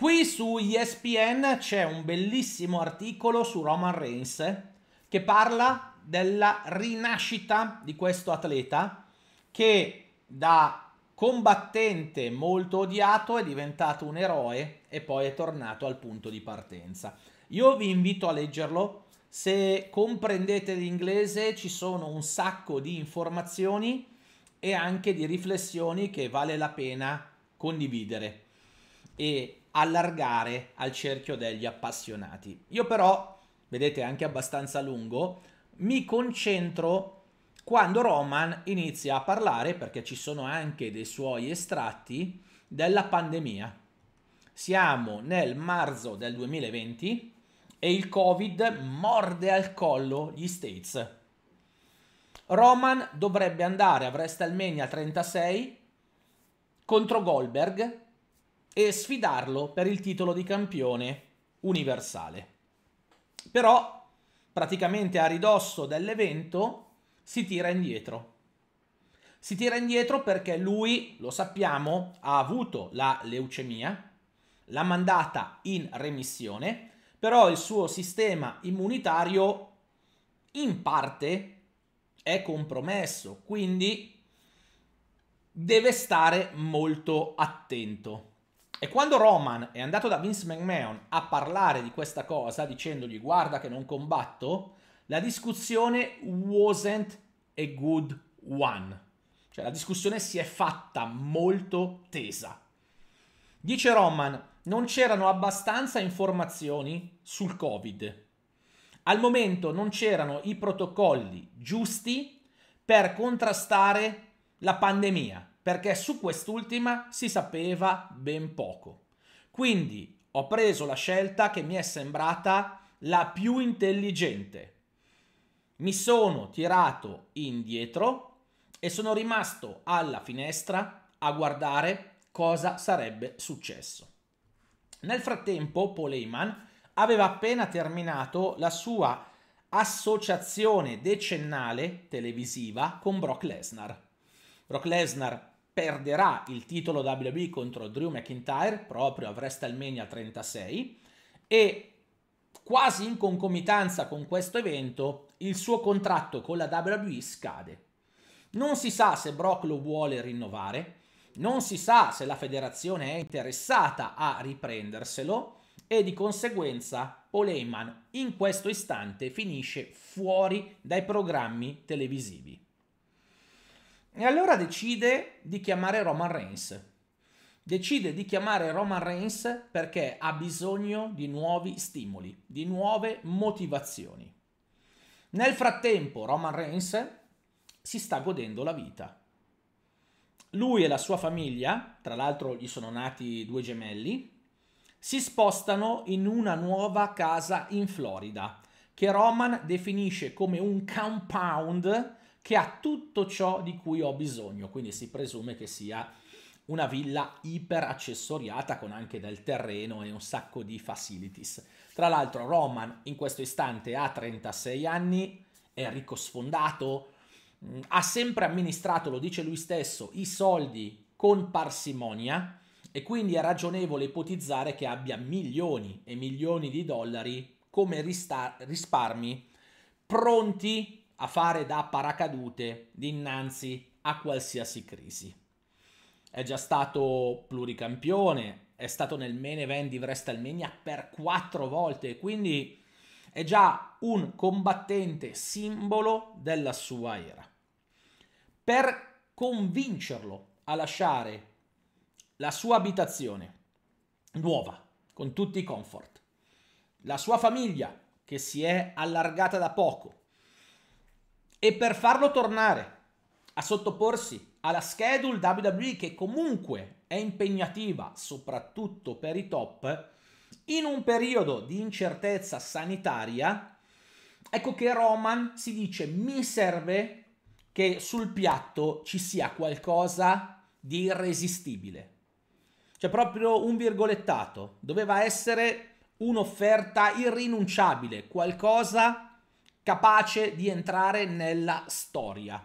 Qui su ESPN c'è un bellissimo articolo su Roman Reigns eh, che parla della rinascita di questo atleta che da combattente molto odiato è diventato un eroe e poi è tornato al punto di partenza. Io vi invito a leggerlo, se comprendete l'inglese ci sono un sacco di informazioni e anche di riflessioni che vale la pena condividere. E allargare al cerchio degli appassionati. Io però, vedete anche abbastanza lungo, mi concentro quando Roman inizia a parlare, perché ci sono anche dei suoi estratti, della pandemia. Siamo nel marzo del 2020 e il Covid morde al collo gli States. Roman dovrebbe andare a WrestleMania 36 contro Goldberg e sfidarlo per il titolo di campione universale. Però praticamente a ridosso dell'evento si tira indietro. Si tira indietro perché lui, lo sappiamo, ha avuto la leucemia, l'ha mandata in remissione, però il suo sistema immunitario in parte è compromesso, quindi deve stare molto attento. E quando Roman è andato da Vince McMahon a parlare di questa cosa, dicendogli guarda che non combatto, la discussione wasn't a good one. Cioè la discussione si è fatta molto tesa. Dice Roman, non c'erano abbastanza informazioni sul Covid. Al momento non c'erano i protocolli giusti per contrastare la pandemia perché su quest'ultima si sapeva ben poco. Quindi ho preso la scelta che mi è sembrata la più intelligente. Mi sono tirato indietro e sono rimasto alla finestra a guardare cosa sarebbe successo. Nel frattempo Paul aveva appena terminato la sua associazione decennale televisiva con Brock Lesnar. Brock Lesnar perderà il titolo WWE contro Drew McIntyre proprio a WrestleMania 36 e quasi in concomitanza con questo evento il suo contratto con la WWE scade. Non si sa se Brock lo vuole rinnovare, non si sa se la federazione è interessata a riprenderselo e di conseguenza Paul in questo istante finisce fuori dai programmi televisivi. E allora decide di chiamare Roman Reigns. Decide di chiamare Roman Reigns perché ha bisogno di nuovi stimoli, di nuove motivazioni. Nel frattempo Roman Reigns si sta godendo la vita. Lui e la sua famiglia, tra l'altro gli sono nati due gemelli, si spostano in una nuova casa in Florida, che Roman definisce come un compound che ha tutto ciò di cui ho bisogno, quindi si presume che sia una villa iper accessoriata con anche del terreno e un sacco di facilities. Tra l'altro Roman in questo istante ha 36 anni, è ricco sfondato, mm, ha sempre amministrato, lo dice lui stesso, i soldi con parsimonia e quindi è ragionevole ipotizzare che abbia milioni e milioni di dollari come risparmi pronti a fare da paracadute dinanzi a qualsiasi crisi. È già stato pluricampione, è stato nel main event di WrestleMania per quattro volte, quindi è già un combattente simbolo della sua era. Per convincerlo a lasciare la sua abitazione nuova, con tutti i comfort, la sua famiglia che si è allargata da poco, e per farlo tornare a sottoporsi alla schedule WWE che comunque è impegnativa soprattutto per i top in un periodo di incertezza sanitaria ecco che Roman si dice mi serve che sul piatto ci sia qualcosa di irresistibile c'è cioè, proprio un virgolettato doveva essere un'offerta irrinunciabile qualcosa capace di entrare nella storia.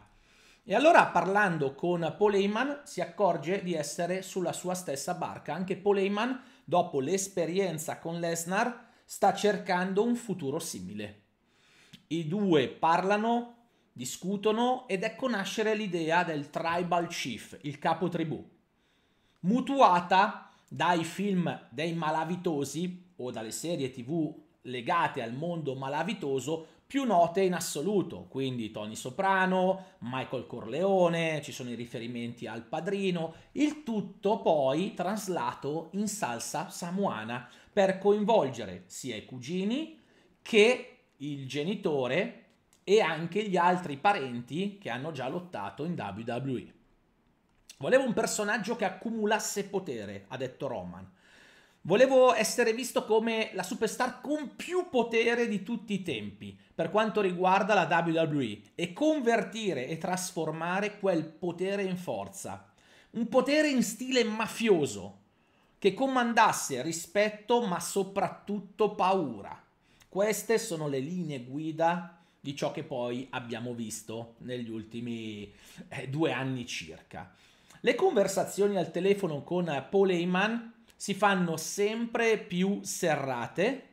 E allora parlando con Poleiman si accorge di essere sulla sua stessa barca. Anche Poleiman, dopo l'esperienza con Lesnar, sta cercando un futuro simile. I due parlano, discutono ed ecco nascere l'idea del Tribal Chief, il capo tribù. Mutuata dai film dei malavitosi o dalle serie tv legate al mondo malavitoso, più note in assoluto, quindi Tony Soprano, Michael Corleone, ci sono i riferimenti al padrino, il tutto poi traslato in salsa samoana per coinvolgere sia i cugini che il genitore e anche gli altri parenti che hanno già lottato in WWE. Volevo un personaggio che accumulasse potere, ha detto Roman. Volevo essere visto come la superstar con più potere di tutti i tempi per quanto riguarda la WWE e convertire e trasformare quel potere in forza. Un potere in stile mafioso che comandasse rispetto ma soprattutto paura. Queste sono le linee guida di ciò che poi abbiamo visto negli ultimi eh, due anni circa. Le conversazioni al telefono con Paul Heyman si fanno sempre più serrate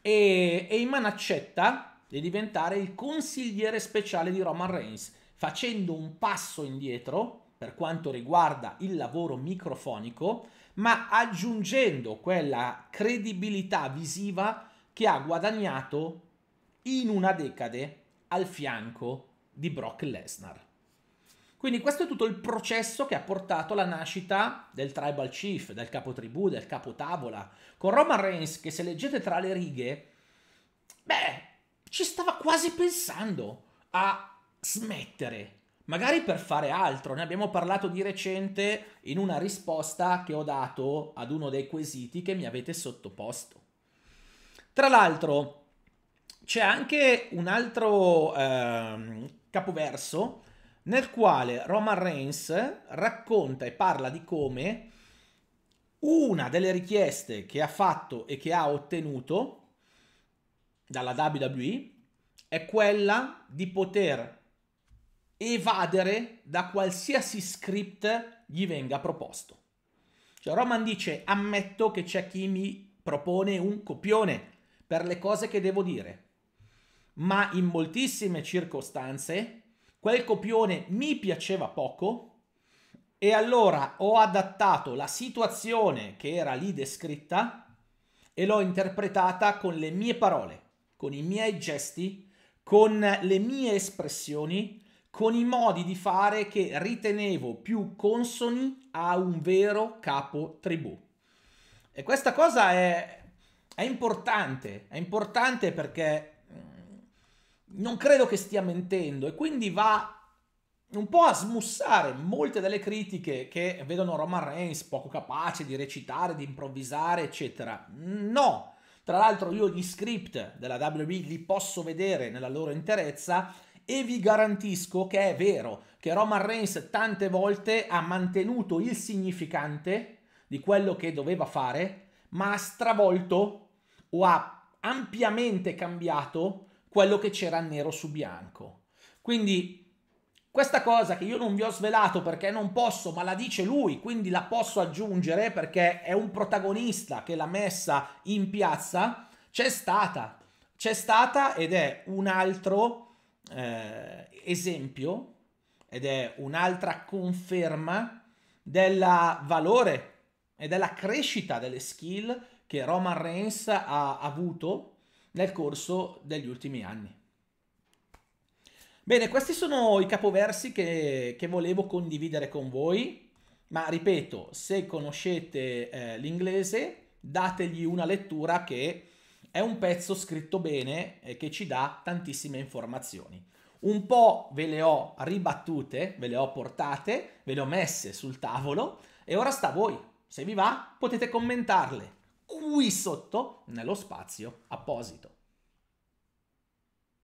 e Iman accetta di diventare il consigliere speciale di Roman Reigns, facendo un passo indietro per quanto riguarda il lavoro microfonico, ma aggiungendo quella credibilità visiva che ha guadagnato in una decade al fianco di Brock Lesnar. Quindi questo è tutto il processo che ha portato alla nascita del tribal chief, del capo tribù, del capo tavola, con Roman Reigns che se leggete tra le righe, beh, ci stava quasi pensando a smettere, magari per fare altro. Ne abbiamo parlato di recente in una risposta che ho dato ad uno dei quesiti che mi avete sottoposto. Tra l'altro c'è anche un altro eh, capoverso nel quale Roman Reigns racconta e parla di come una delle richieste che ha fatto e che ha ottenuto dalla WWE è quella di poter evadere da qualsiasi script gli venga proposto. Cioè Roman dice ammetto che c'è chi mi propone un copione per le cose che devo dire, ma in moltissime circostanze Quel copione mi piaceva poco e allora ho adattato la situazione che era lì descritta e l'ho interpretata con le mie parole, con i miei gesti, con le mie espressioni, con i modi di fare che ritenevo più consoni a un vero capo tribù. E questa cosa è, è importante, è importante perché non credo che stia mentendo e quindi va un po' a smussare molte delle critiche che vedono Roman Reigns poco capace di recitare, di improvvisare, eccetera. No! Tra l'altro io gli script della WWE li posso vedere nella loro interezza e vi garantisco che è vero che Roman Reigns tante volte ha mantenuto il significante di quello che doveva fare, ma ha stravolto o ha ampiamente cambiato quello che c'era nero su bianco. Quindi questa cosa che io non vi ho svelato perché non posso, ma la dice lui, quindi la posso aggiungere perché è un protagonista che l'ha messa in piazza, c'è stata. C'è stata ed è un altro eh, esempio ed è un'altra conferma del valore e della crescita delle skill che Roman Reigns ha avuto nel corso degli ultimi anni. Bene, questi sono i capoversi che, che volevo condividere con voi, ma ripeto, se conoscete eh, l'inglese, dategli una lettura che è un pezzo scritto bene e che ci dà tantissime informazioni. Un po' ve le ho ribattute, ve le ho portate, ve le ho messe sul tavolo e ora sta a voi. Se vi va potete commentarle qui sotto nello spazio apposito.